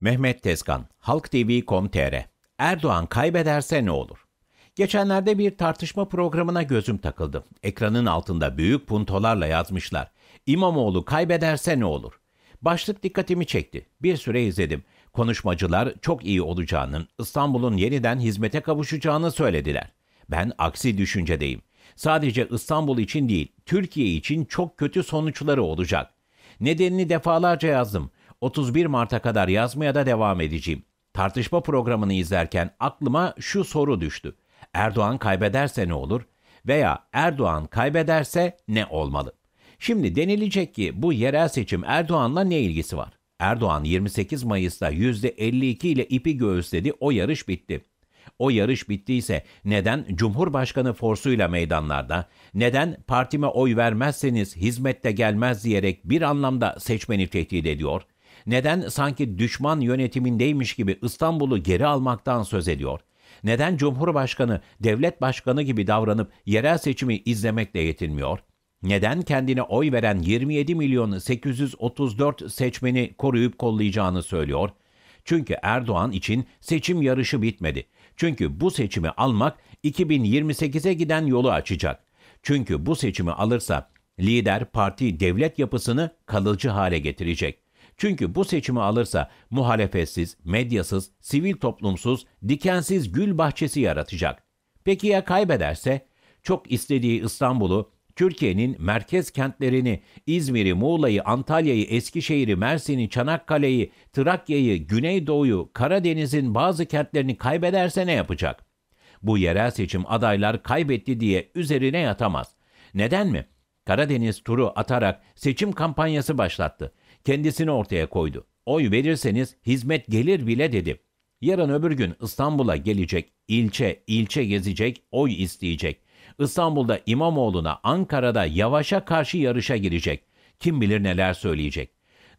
Mehmet Tezkan, halktv.com.tr Erdoğan kaybederse ne olur? Geçenlerde bir tartışma programına gözüm takıldı. Ekranın altında büyük puntolarla yazmışlar. İmamoğlu kaybederse ne olur? Başlık dikkatimi çekti. Bir süre izledim. Konuşmacılar çok iyi olacağını, İstanbul'un yeniden hizmete kavuşacağını söylediler. Ben aksi düşüncedeyim. Sadece İstanbul için değil, Türkiye için çok kötü sonuçları olacak. Nedenini defalarca yazdım. 31 Mart'a kadar yazmaya da devam edeceğim. Tartışma programını izlerken aklıma şu soru düştü. Erdoğan kaybederse ne olur? Veya Erdoğan kaybederse ne olmalı? Şimdi denilecek ki bu yerel seçim Erdoğan'la ne ilgisi var? Erdoğan 28 Mayıs'ta %52 ile ipi göğüsledi, o yarış bitti. O yarış bittiyse neden Cumhurbaşkanı forsuyla meydanlarda, neden partime oy vermezseniz hizmette gelmez diyerek bir anlamda seçmeni tehdit ediyor?'' Neden sanki düşman yönetimindeymiş gibi İstanbul'u geri almaktan söz ediyor? Neden Cumhurbaşkanı, devlet başkanı gibi davranıp yerel seçimi izlemekle yetinmiyor? Neden kendine oy veren 27 milyon 834 seçmeni koruyup kollayacağını söylüyor? Çünkü Erdoğan için seçim yarışı bitmedi. Çünkü bu seçimi almak 2028'e giden yolu açacak. Çünkü bu seçimi alırsa lider parti devlet yapısını kalıcı hale getirecek. Çünkü bu seçimi alırsa muhalefetsiz, medyasız, sivil toplumsuz, dikensiz gül bahçesi yaratacak. Peki ya kaybederse? Çok istediği İstanbul'u, Türkiye'nin merkez kentlerini, İzmir'i, Muğla'yı, Antalya'yı, Eskişehir'i, Mersin'i, Çanakkale'yi, Trakya'yı, Güneydoğu'yu, Karadeniz'in bazı kentlerini kaybederse ne yapacak? Bu yerel seçim adaylar kaybetti diye üzerine yatamaz. Neden mi? Karadeniz turu atarak seçim kampanyası başlattı kendisini ortaya koydu. Oy verirseniz hizmet gelir bile dedi. Yarın öbür gün İstanbul'a gelecek, ilçe ilçe gezecek, oy isteyecek. İstanbul'da İmamoğlu'na, Ankara'da Yavaş'a karşı yarışa girecek. Kim bilir neler söyleyecek.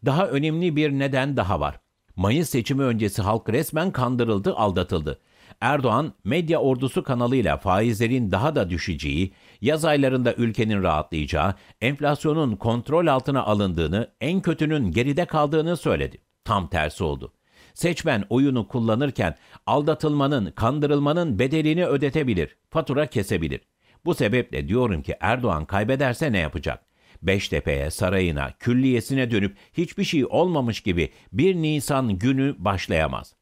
Daha önemli bir neden daha var. Mayıs seçimi öncesi halk resmen kandırıldı, aldatıldı. Erdoğan, medya ordusu kanalıyla faizlerin daha da düşeceği, yaz aylarında ülkenin rahatlayacağı, enflasyonun kontrol altına alındığını, en kötünün geride kaldığını söyledi. Tam tersi oldu. Seçmen oyunu kullanırken aldatılmanın, kandırılmanın bedelini ödetebilir, fatura kesebilir. Bu sebeple diyorum ki Erdoğan kaybederse ne yapacak? Beştepe'ye, sarayına, külliyesine dönüp hiçbir şey olmamış gibi bir Nisan günü başlayamaz.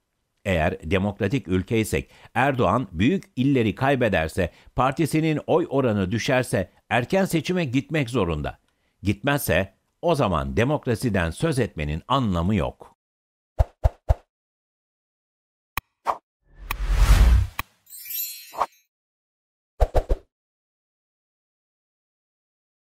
Eğer demokratik ülkeysek Erdoğan büyük illeri kaybederse, partisinin oy oranı düşerse erken seçime gitmek zorunda. Gitmezse o zaman demokrasiden söz etmenin anlamı yok.